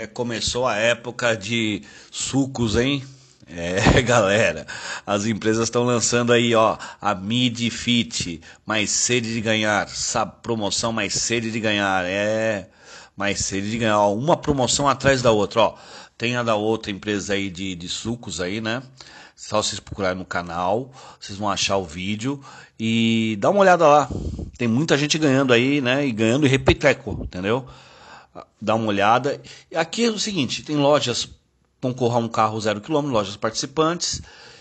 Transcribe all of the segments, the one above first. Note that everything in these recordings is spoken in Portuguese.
É, começou a época de sucos, hein? É, galera, as empresas estão lançando aí, ó, a Mid Fit, mais sede de ganhar, sabe, promoção mais sede de ganhar, é, mais sede de ganhar, ó, uma promoção atrás da outra, ó, tem a da outra empresa aí de, de sucos aí, né, só vocês procurarem no canal, vocês vão achar o vídeo e dá uma olhada lá, tem muita gente ganhando aí, né, e ganhando e repiteco, entendeu? dar uma olhada. Aqui é o seguinte: tem lojas concorra a um carro zero quilômetro, lojas participantes,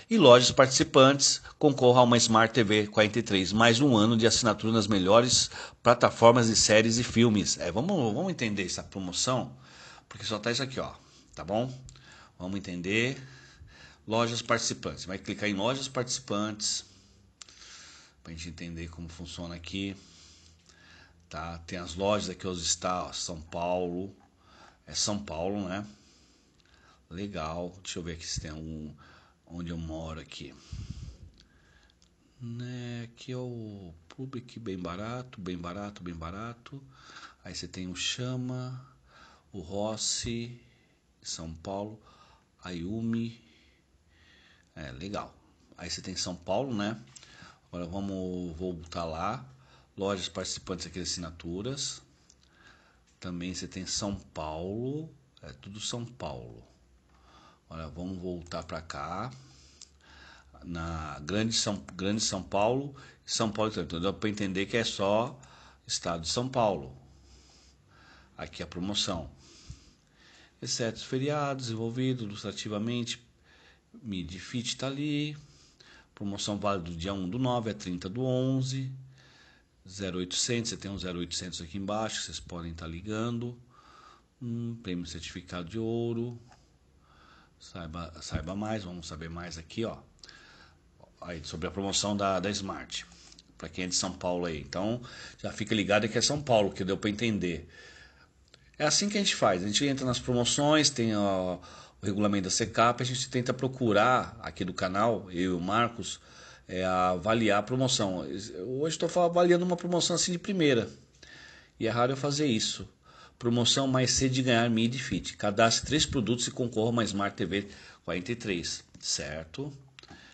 e lojas participantes concorra a uma Smart TV 43, mais um ano de assinatura nas melhores plataformas de séries e filmes. É, vamos, vamos entender essa promoção, porque só tá isso aqui, ó, tá bom? Vamos entender. Lojas participantes. Vai clicar em lojas participantes para a gente entender como funciona aqui tá? Tem as lojas aqui hoje está São Paulo, é São Paulo, né? Legal. Deixa eu ver aqui se tem algum onde eu moro aqui. Né, aqui é o Public, bem barato, bem barato, bem barato. Aí você tem o Chama, o Rossi, São Paulo, Ayumi. É legal. Aí você tem São Paulo, né? Agora vamos voltar lá lojas participantes aqui de assinaturas. Também você tem São Paulo, é tudo São Paulo. Olha, vamos voltar para cá. Na Grande São, Grande São Paulo, São Paulo então dá para entender que é só estado de São Paulo. Aqui a promoção. Exceto os feriados envolvidos ilustrativamente, Midfit está ali. Promoção válida do dia 1 do 9 a 30 do 11. 0800, você tem um 0800 aqui embaixo, vocês podem estar tá ligando. Um prêmio certificado de ouro. Saiba, saiba mais, vamos saber mais aqui, ó. Aí, sobre a promoção da, da Smart. Para quem é de São Paulo aí. Então, já fica ligado que é São Paulo, que deu para entender. É assim que a gente faz. A gente entra nas promoções, tem ó, o regulamento da CECAP, a gente tenta procurar aqui do canal, eu e o Marcos, é, avaliar a promoção. Hoje estou avaliando uma promoção assim de primeira. E é raro eu fazer isso. Promoção mais cedo de ganhar Mid Fit. Cadastre três produtos e concorra a uma Smart TV 43, certo?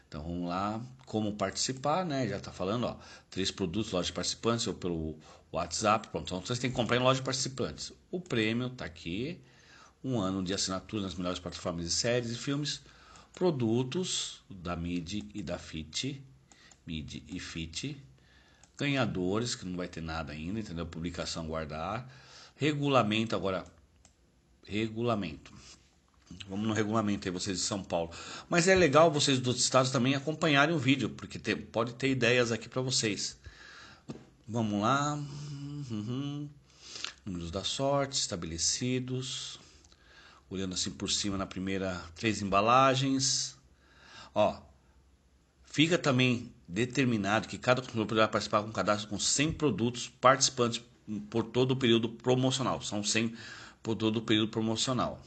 Então vamos lá, como participar, né? Já está falando, ó, três produtos, loja de participantes ou pelo WhatsApp, pronto. Então vocês têm que comprar em loja de participantes. O prêmio está aqui, um ano de assinatura nas melhores plataformas de séries e filmes produtos da MIDI e da FIT, MIDI e FIT, ganhadores, que não vai ter nada ainda, entendeu? Publicação guardar, regulamento agora, regulamento. Vamos no regulamento aí, vocês de São Paulo. Mas é legal vocês dos estados também acompanharem o vídeo, porque pode ter ideias aqui para vocês. Vamos lá. Uhum. Números da sorte estabelecidos olhando assim por cima na primeira três embalagens. Ó, fica também determinado que cada consumidor poderá participar com um cadastro com 100 produtos participantes por todo o período promocional. São 100 por todo o período promocional.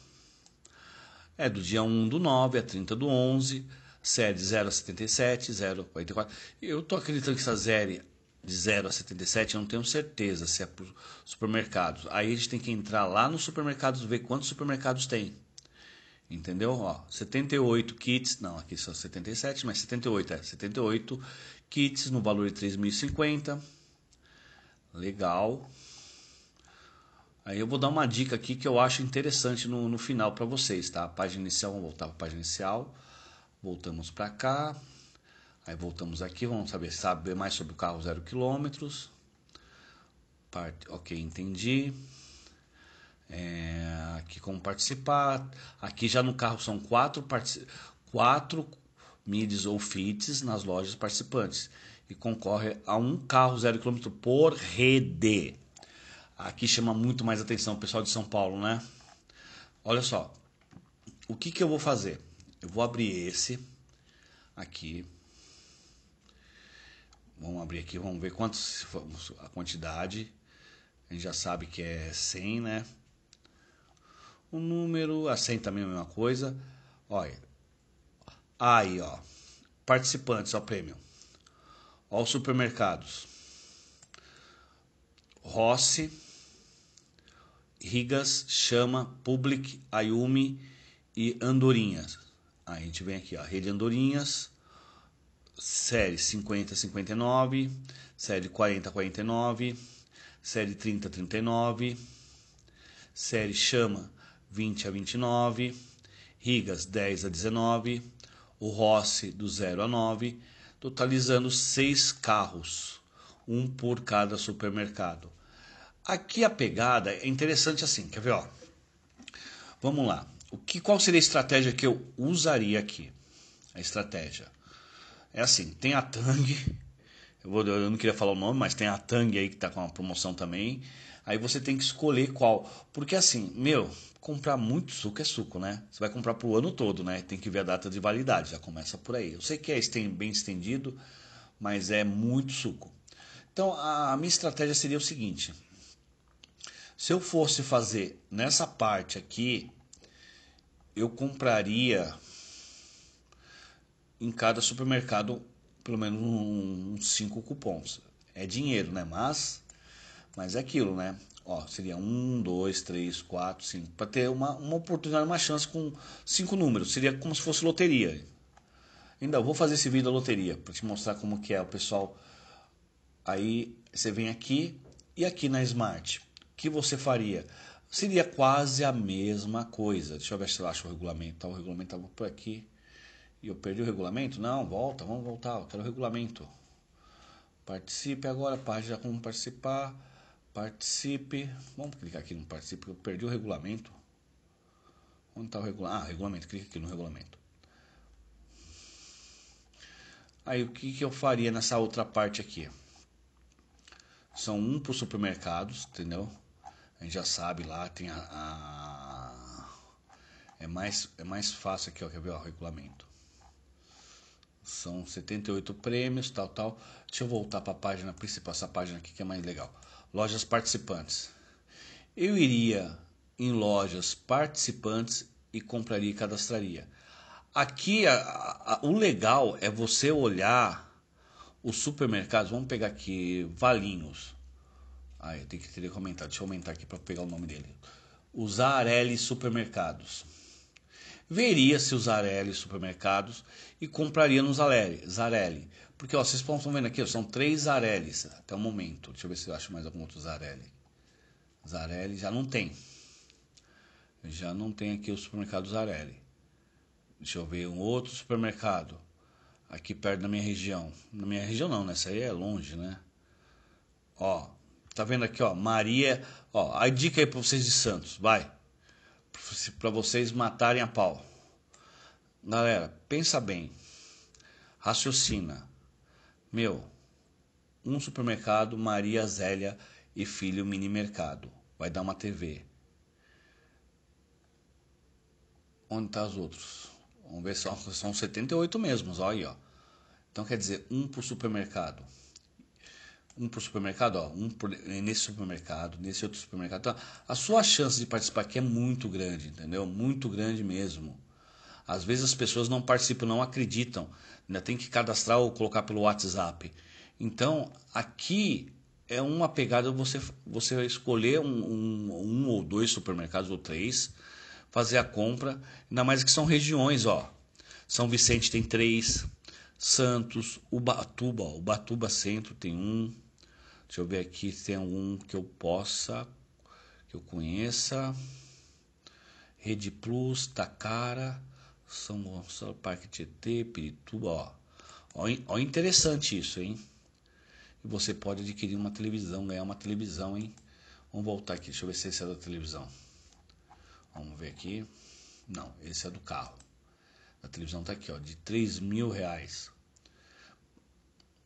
É do dia 1 do 9 a 30 do 11, série 077, 044. Eu tô acreditando que essa série de 0 a 77, eu não tenho certeza se é por supermercados. Aí a gente tem que entrar lá nos supermercados ver quantos supermercados tem. Entendeu? Ó, 78 kits, não, aqui são 77, mas 78 é 78 kits no valor de 3.050. Legal. Aí eu vou dar uma dica aqui que eu acho interessante no, no final para vocês, tá? Página inicial, vamos voltar para a página inicial. Voltamos para cá. Aí voltamos aqui, vamos saber, saber mais sobre o carro zero quilômetros. ok, entendi. É, aqui como participar. Aqui já no carro são quatro, quatro MIDs ou FITs nas lojas participantes. E concorre a um carro zero quilômetro por rede. Aqui chama muito mais atenção o pessoal de São Paulo, né? Olha só, o que, que eu vou fazer? Eu vou abrir esse aqui Vamos abrir aqui, vamos ver quantos a quantidade. A gente já sabe que é 100, né? O número, a 100 também é a mesma coisa. Olha. Aí, ó. Participantes, ó, prêmio. Ó, os supermercados. Rossi, Rigas, Chama, Public, Ayumi e Andorinhas. Aí a gente vem aqui, ó, Rede Andorinhas, série 50 59, série 40 49, série 30 39, série chama 20 a 29, Rigas 10 a 19, o Rossi do 0 a 9, totalizando seis carros, um por cada supermercado. Aqui a pegada é interessante assim, quer ver? Ó. Vamos lá. O que, qual seria a estratégia que eu usaria aqui? A estratégia. É assim, tem a Tang, eu, vou, eu, não queria falar o nome, mas tem a Tang aí que tá com uma promoção também. Aí você tem que escolher qual. Porque assim, meu, comprar muito suco é suco, né? Você vai comprar pro ano todo, né? Tem que ver a data de validade, já começa por aí. Eu sei que é bem estendido, mas é muito suco. Então a minha estratégia seria o seguinte: se eu fosse fazer nessa parte aqui, eu compraria em cada supermercado pelo menos uns 5 cupons. É dinheiro, né? Mas, mas é aquilo, né? Ó, seria um dois três quatro cinco Para ter uma, uma oportunidade, uma chance com cinco números. Seria como se fosse loteria. Ainda vou fazer esse vídeo da loteria para te mostrar como que é o pessoal. Aí você vem aqui e aqui na Smart. O que você faria? Seria quase a mesma coisa. Deixa eu ver se eu acho o regulamento. Tá? O regulamento tá por aqui. E eu perdi o regulamento? Não, volta, vamos voltar, eu quero o regulamento. Participe agora, página como participar. Participe. Vamos clicar aqui no participe, porque eu perdi o regulamento. Onde está o regulamento? Ah, regulamento, clica aqui no regulamento. Aí o que, que eu faria nessa outra parte aqui? São um para os supermercados, entendeu? A gente já sabe lá, tem a, a é mais, é mais fácil aqui, ó, quer ver, ó, regulamento. São 78 prêmios, tal, tal. Deixa eu voltar para a página principal, essa página aqui que é mais legal. Lojas participantes. Eu iria em lojas participantes e compraria e cadastraria. Aqui a, a, o legal é você olhar os supermercados. Vamos pegar aqui Valinhos. Ah, eu tenho que ter comentado. Deixa eu aumentar aqui para pegar o nome dele. Usar L Supermercados veria se os Zarelli supermercados e compraria no Zarelli, Zarelli. Porque ó, vocês estão vendo aqui, ó, são três Zarellis até o momento. Deixa eu ver se eu acho mais algum outro Zarelli. Zarelli já não tem. Já não tem aqui o supermercado Zarelli. Deixa eu ver um outro supermercado aqui perto da minha região. Na minha região não, nessa né? aí é longe, né? Ó, tá vendo aqui, ó, Maria, ó, a dica aí para vocês de Santos, vai para vocês matarem a pau. Galera, pensa bem. Raciocina. Meu, um supermercado, Maria Zélia e Filho Mini Mercado. Vai dar uma TV. Onde tá os outros? Vamos ver, são, são 78 mesmos, olha aí, ó. Então quer dizer, um por supermercado um para o supermercado, ó, um por, nesse supermercado, nesse outro supermercado. Então, a sua chance de participar aqui é muito grande, entendeu? Muito grande mesmo. Às vezes as pessoas não participam, não acreditam. Ainda tem que cadastrar ou colocar pelo WhatsApp. Então, aqui é uma pegada você, você escolher um, um, um ou dois supermercados ou três, fazer a compra, ainda mais que são regiões, ó. São Vicente tem três, Santos, Ubatuba, Ubatuba Centro tem um, Deixa eu ver aqui se tem algum que eu possa, que eu conheça. Rede Plus, Takara, São Gonçalo, Parque Tietê, Pirituba, ó. Ó, interessante isso, hein? E você pode adquirir uma televisão, ganhar uma televisão, hein? Vamos voltar aqui, deixa eu ver se esse é da televisão. Vamos ver aqui. Não, esse é do carro. A televisão tá aqui, ó, de 3 mil reais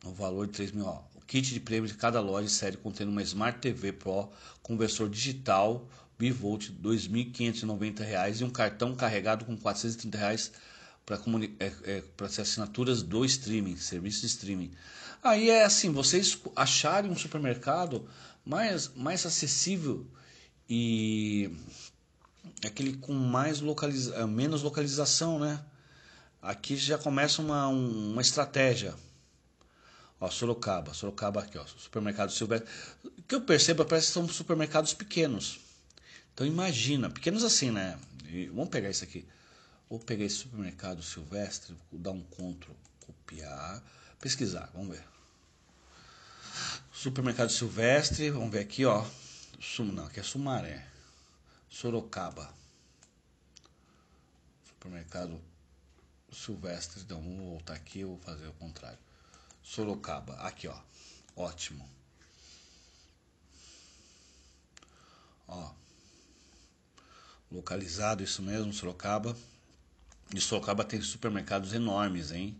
no valor de 3 mil. Ó, o kit de prêmios de cada loja série contendo uma Smart TV Pro, conversor digital bivolt R$ 2.590 e um cartão carregado com R$ 430 reais para é, é, as assinaturas do streaming, serviço de streaming. Aí é assim, vocês acharem um supermercado mais, mais acessível e é aquele com mais localiza menos localização, né? Aqui já começa uma, uma estratégia. Ó, Sorocaba, Sorocaba aqui, ó, supermercado Silvestre. O que eu percebo é parece que são supermercados pequenos. Então imagina, pequenos assim, né? E vamos pegar isso aqui. Vou pegar esse supermercado Silvestre, vou dar um CTRL, copiar, pesquisar, vamos ver. Supermercado Silvestre, vamos ver aqui, ó. Sum, não, aqui é Sumaré. Sorocaba. Supermercado Silvestre, então vamos voltar aqui, vou fazer o contrário. Sorocaba. Aqui, ó. Ótimo. Ó. Localizado isso mesmo, Sorocaba. E Sorocaba tem supermercados enormes, hein?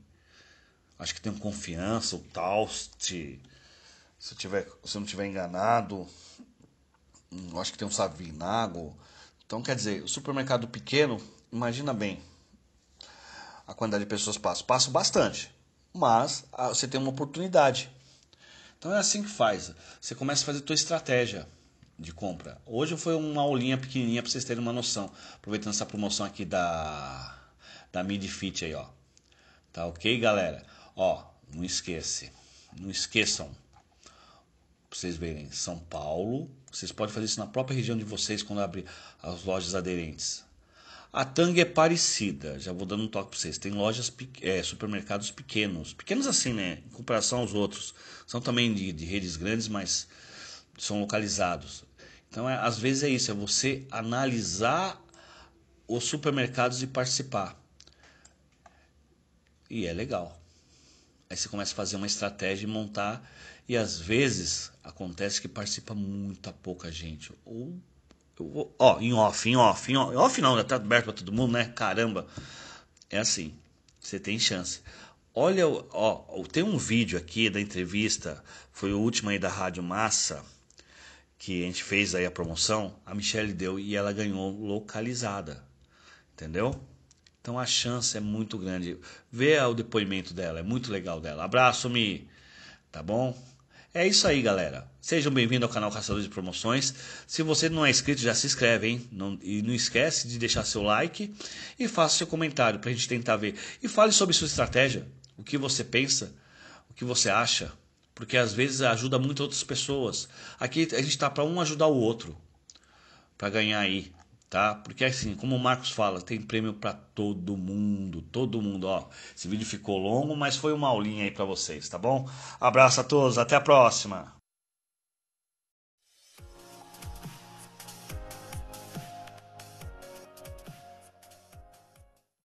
Acho que tem um confiança, o Taust. Se, tiver, se eu não tiver enganado, hum, acho que tem um Savinago. Então, quer dizer, o supermercado pequeno, imagina bem a quantidade de pessoas passa. Passa bastante mas ah, você tem uma oportunidade. Então é assim que faz. Você começa a fazer a sua estratégia de compra. Hoje foi uma aulinha pequenininha para vocês terem uma noção. Aproveitando essa promoção aqui da da Midfit aí, ó. Tá OK, galera? Ó, não esquece. Não esqueçam. Pra vocês verem, São Paulo, vocês podem fazer isso na própria região de vocês quando abrir as lojas aderentes. A Tang é parecida, já vou dando um toque para vocês. Tem lojas, é, supermercados pequenos, pequenos assim, né? Em comparação aos outros. São também de, de redes grandes, mas são localizados. Então, é, às vezes é isso, é você analisar os supermercados e participar. E é legal. Aí você começa a fazer uma estratégia e montar. E às vezes acontece que participa muita pouca gente. Ou Vou, ó, em off, em off, em off, off não, já tá aberto para todo mundo, né? Caramba. É assim, você tem chance. Olha, ó, tem um vídeo aqui da entrevista, foi o último aí da Rádio Massa, que a gente fez aí a promoção, a Michelle deu e ela ganhou localizada. Entendeu? Então a chance é muito grande. Vê o depoimento dela, é muito legal dela. Abraço, Mi. Tá bom? É isso aí, galera. Sejam bem-vindos ao canal Caçadores de Promoções. Se você não é inscrito, já se inscreve, hein? Não, e não esquece de deixar seu like e faça seu comentário para a gente tentar ver. E fale sobre sua estratégia, o que você pensa, o que você acha, porque às vezes ajuda muito outras pessoas. Aqui a gente está para um ajudar o outro para ganhar aí tá? Porque assim, como o Marcos fala, tem prêmio para todo mundo, todo mundo, ó. Esse vídeo ficou longo, mas foi uma aulinha aí para vocês, tá bom? Abraço a todos, até a próxima.